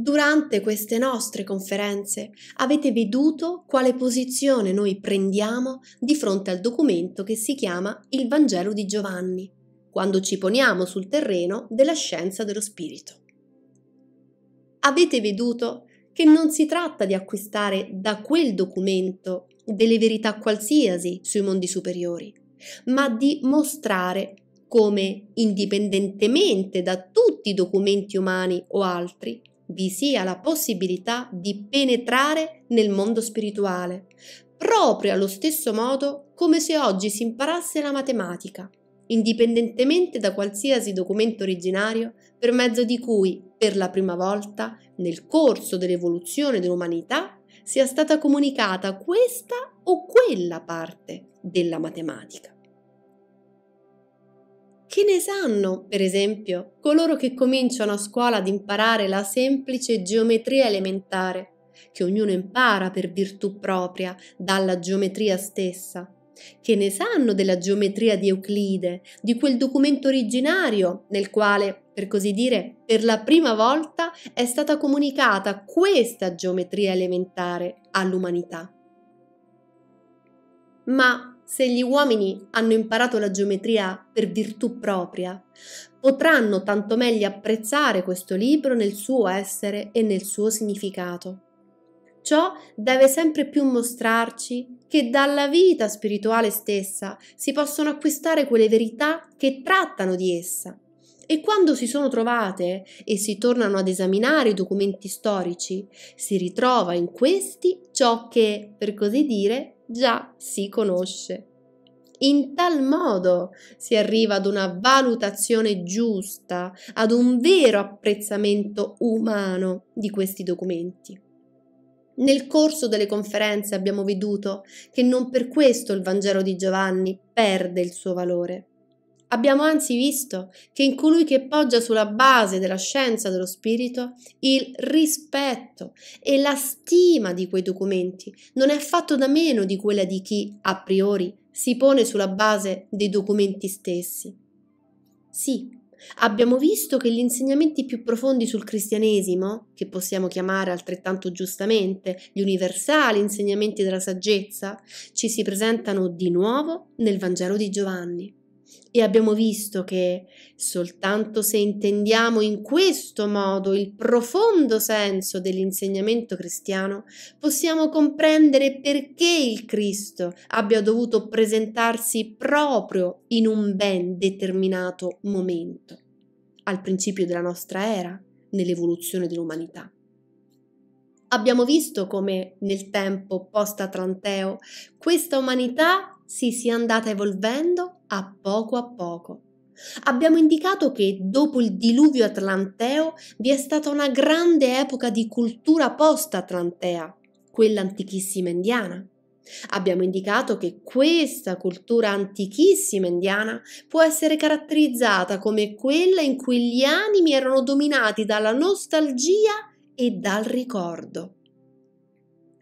Durante queste nostre conferenze avete veduto quale posizione noi prendiamo di fronte al documento che si chiama il Vangelo di Giovanni, quando ci poniamo sul terreno della scienza dello spirito. Avete veduto che non si tratta di acquistare da quel documento delle verità qualsiasi sui mondi superiori, ma di mostrare come, indipendentemente da tutti i documenti umani o altri, vi sia la possibilità di penetrare nel mondo spirituale, proprio allo stesso modo come se oggi si imparasse la matematica, indipendentemente da qualsiasi documento originario per mezzo di cui, per la prima volta, nel corso dell'evoluzione dell'umanità, sia stata comunicata questa o quella parte della matematica. Che ne sanno, per esempio, coloro che cominciano a scuola ad imparare la semplice geometria elementare, che ognuno impara per virtù propria dalla geometria stessa? Che ne sanno della geometria di Euclide, di quel documento originario nel quale, per così dire, per la prima volta è stata comunicata questa geometria elementare all'umanità? Ma se gli uomini hanno imparato la geometria per virtù propria, potranno tanto meglio apprezzare questo libro nel suo essere e nel suo significato. Ciò deve sempre più mostrarci che dalla vita spirituale stessa si possono acquistare quelle verità che trattano di essa. E quando si sono trovate e si tornano ad esaminare i documenti storici, si ritrova in questi ciò che, per così dire, già si conosce. In tal modo si arriva ad una valutazione giusta, ad un vero apprezzamento umano di questi documenti. Nel corso delle conferenze abbiamo veduto che non per questo il Vangelo di Giovanni perde il suo valore. Abbiamo anzi visto che in colui che poggia sulla base della scienza dello spirito il rispetto e la stima di quei documenti non è affatto da meno di quella di chi, a priori, si pone sulla base dei documenti stessi. Sì, abbiamo visto che gli insegnamenti più profondi sul cristianesimo, che possiamo chiamare altrettanto giustamente gli universali insegnamenti della saggezza, ci si presentano di nuovo nel Vangelo di Giovanni. E abbiamo visto che soltanto se intendiamo in questo modo il profondo senso dell'insegnamento cristiano, possiamo comprendere perché il Cristo abbia dovuto presentarsi proprio in un ben determinato momento, al principio della nostra era, nell'evoluzione dell'umanità. Abbiamo visto come nel tempo post-atlanteo questa umanità si sia andata evolvendo a poco a poco. Abbiamo indicato che dopo il diluvio atlanteo vi è stata una grande epoca di cultura post-atlantea, quella antichissima indiana. Abbiamo indicato che questa cultura antichissima indiana può essere caratterizzata come quella in cui gli animi erano dominati dalla nostalgia e dal ricordo.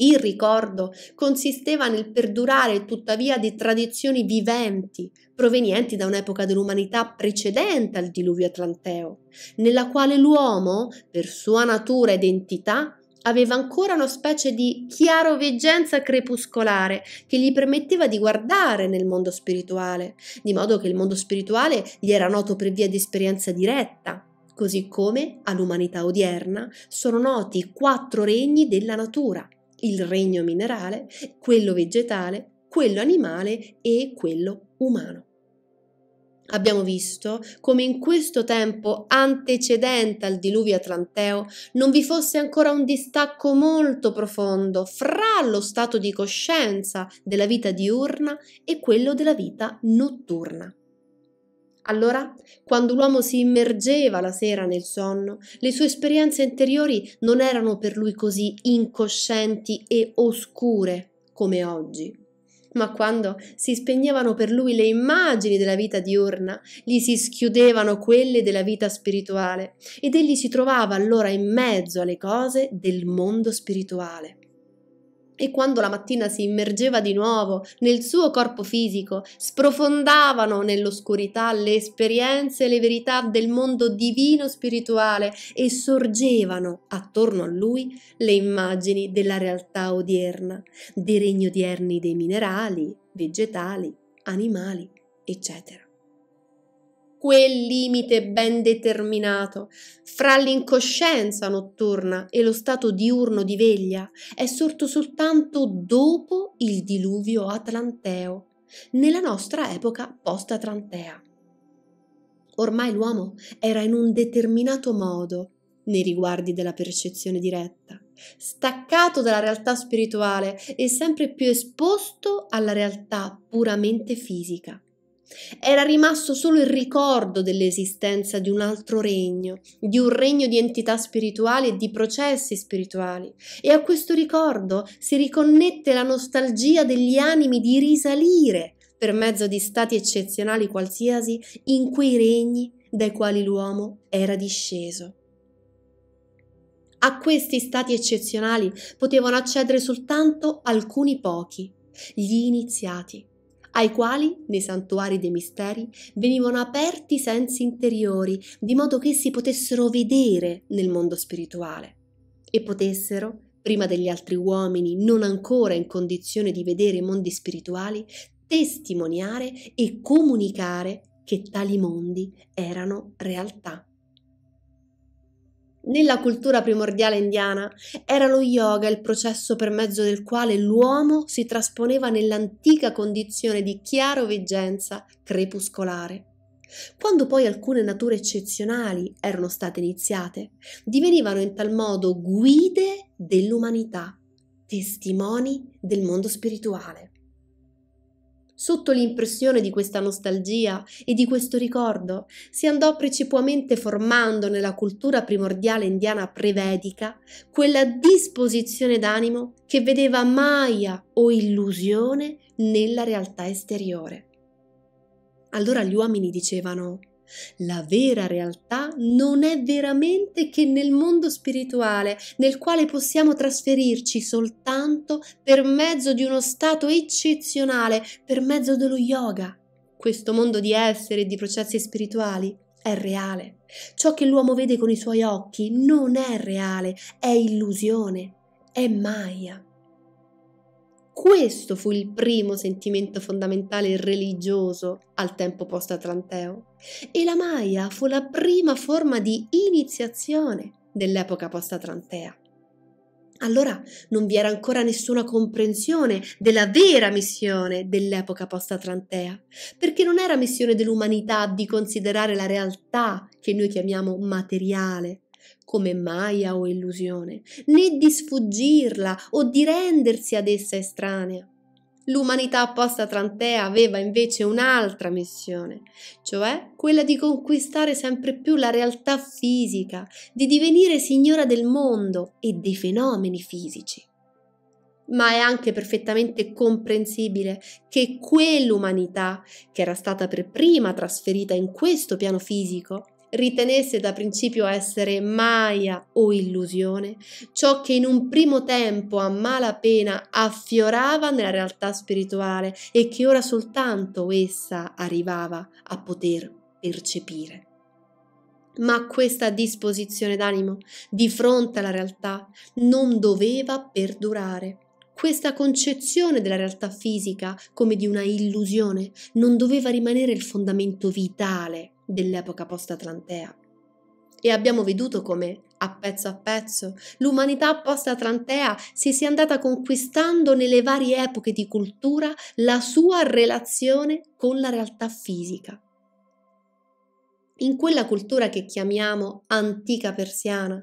Il ricordo consisteva nel perdurare tuttavia di tradizioni viventi, provenienti da un'epoca dell'umanità precedente al diluvio atlanteo, nella quale l'uomo, per sua natura ed entità, aveva ancora una specie di chiaroveggenza crepuscolare che gli permetteva di guardare nel mondo spirituale, di modo che il mondo spirituale gli era noto per via di esperienza diretta, così come all'umanità odierna sono noti i quattro regni della natura, il regno minerale, quello vegetale, quello animale e quello umano. Abbiamo visto come in questo tempo antecedente al diluvio atlanteo non vi fosse ancora un distacco molto profondo fra lo stato di coscienza della vita diurna e quello della vita notturna. Allora, quando l'uomo si immergeva la sera nel sonno, le sue esperienze interiori non erano per lui così incoscienti e oscure come oggi. Ma quando si spegnevano per lui le immagini della vita diurna, gli si schiudevano quelle della vita spirituale ed egli si trovava allora in mezzo alle cose del mondo spirituale. E quando la mattina si immergeva di nuovo nel suo corpo fisico, sprofondavano nell'oscurità le esperienze e le verità del mondo divino spirituale e sorgevano attorno a lui le immagini della realtà odierna, dei regni odierni dei minerali, vegetali, animali, eccetera quel limite ben determinato fra l'incoscienza notturna e lo stato diurno di veglia è sorto soltanto dopo il diluvio atlanteo, nella nostra epoca post-atlantea. Ormai l'uomo era in un determinato modo nei riguardi della percezione diretta, staccato dalla realtà spirituale e sempre più esposto alla realtà puramente fisica era rimasto solo il ricordo dell'esistenza di un altro regno, di un regno di entità spirituali e di processi spirituali. E a questo ricordo si riconnette la nostalgia degli animi di risalire, per mezzo di stati eccezionali qualsiasi, in quei regni dai quali l'uomo era disceso. A questi stati eccezionali potevano accedere soltanto alcuni pochi, gli iniziati ai quali, nei santuari dei misteri, venivano aperti i sensi interiori, di modo che essi potessero vedere nel mondo spirituale e potessero, prima degli altri uomini non ancora in condizione di vedere i mondi spirituali, testimoniare e comunicare che tali mondi erano realtà. Nella cultura primordiale indiana era lo yoga il processo per mezzo del quale l'uomo si trasponeva nell'antica condizione di chiaro veggenza crepuscolare. Quando poi alcune nature eccezionali erano state iniziate, divenivano in tal modo guide dell'umanità, testimoni del mondo spirituale. Sotto l'impressione di questa nostalgia e di questo ricordo, si andò precipuamente formando nella cultura primordiale indiana prevedica quella disposizione d'animo che vedeva maia o illusione nella realtà esteriore. Allora gli uomini dicevano la vera realtà non è veramente che nel mondo spirituale, nel quale possiamo trasferirci soltanto per mezzo di uno stato eccezionale, per mezzo dello yoga. Questo mondo di essere e di processi spirituali è reale. Ciò che l'uomo vede con i suoi occhi non è reale, è illusione, è Maya. Questo fu il primo sentimento fondamentale religioso al tempo post-atlanteo e la Maya fu la prima forma di iniziazione dell'epoca post-atlantea. Allora non vi era ancora nessuna comprensione della vera missione dell'epoca post-atlantea, perché non era missione dell'umanità di considerare la realtà che noi chiamiamo materiale come maia o illusione, né di sfuggirla o di rendersi ad essa estranea. L'umanità posta Trantea aveva invece un'altra missione, cioè quella di conquistare sempre più la realtà fisica, di divenire signora del mondo e dei fenomeni fisici. Ma è anche perfettamente comprensibile che quell'umanità, che era stata per prima trasferita in questo piano fisico, ritenesse da principio essere maia o illusione ciò che in un primo tempo a malapena affiorava nella realtà spirituale e che ora soltanto essa arrivava a poter percepire. Ma questa disposizione d'animo di fronte alla realtà non doveva perdurare questa concezione della realtà fisica come di una illusione non doveva rimanere il fondamento vitale dell'epoca post-atlantea. E abbiamo veduto come, a pezzo a pezzo, l'umanità post-atlantea si sia andata conquistando nelle varie epoche di cultura la sua relazione con la realtà fisica. In quella cultura che chiamiamo antica persiana,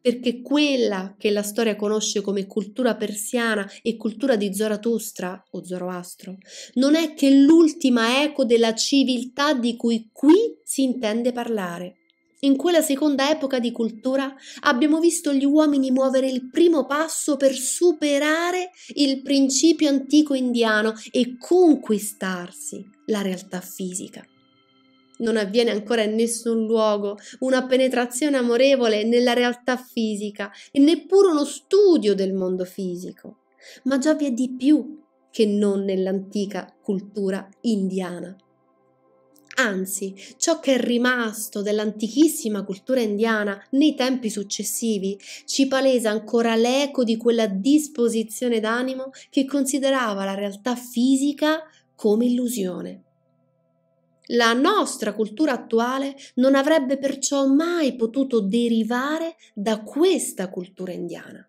perché quella che la storia conosce come cultura persiana e cultura di Zarathustra o Zoroastro non è che l'ultima eco della civiltà di cui qui si intende parlare. In quella seconda epoca di cultura abbiamo visto gli uomini muovere il primo passo per superare il principio antico indiano e conquistarsi la realtà fisica non avviene ancora in nessun luogo, una penetrazione amorevole nella realtà fisica e neppure uno studio del mondo fisico. Ma già vi è di più che non nell'antica cultura indiana. Anzi, ciò che è rimasto dell'antichissima cultura indiana nei tempi successivi ci palesa ancora l'eco di quella disposizione d'animo che considerava la realtà fisica come illusione. La nostra cultura attuale non avrebbe perciò mai potuto derivare da questa cultura indiana.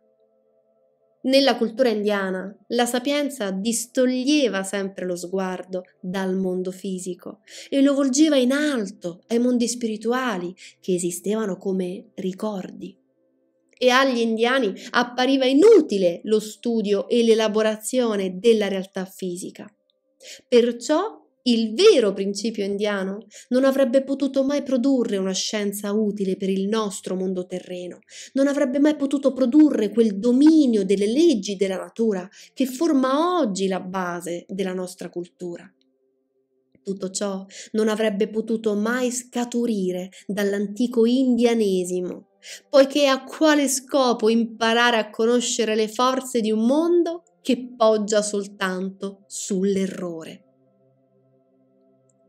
Nella cultura indiana la sapienza distoglieva sempre lo sguardo dal mondo fisico e lo volgeva in alto ai mondi spirituali che esistevano come ricordi. E agli indiani appariva inutile lo studio e l'elaborazione della realtà fisica. Perciò il vero principio indiano non avrebbe potuto mai produrre una scienza utile per il nostro mondo terreno, non avrebbe mai potuto produrre quel dominio delle leggi della natura che forma oggi la base della nostra cultura. Tutto ciò non avrebbe potuto mai scaturire dall'antico indianesimo, poiché a quale scopo imparare a conoscere le forze di un mondo che poggia soltanto sull'errore?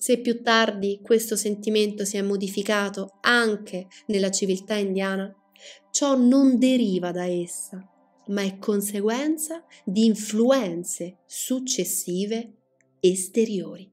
se più tardi questo sentimento si è modificato anche nella civiltà indiana, ciò non deriva da essa, ma è conseguenza di influenze successive esteriori.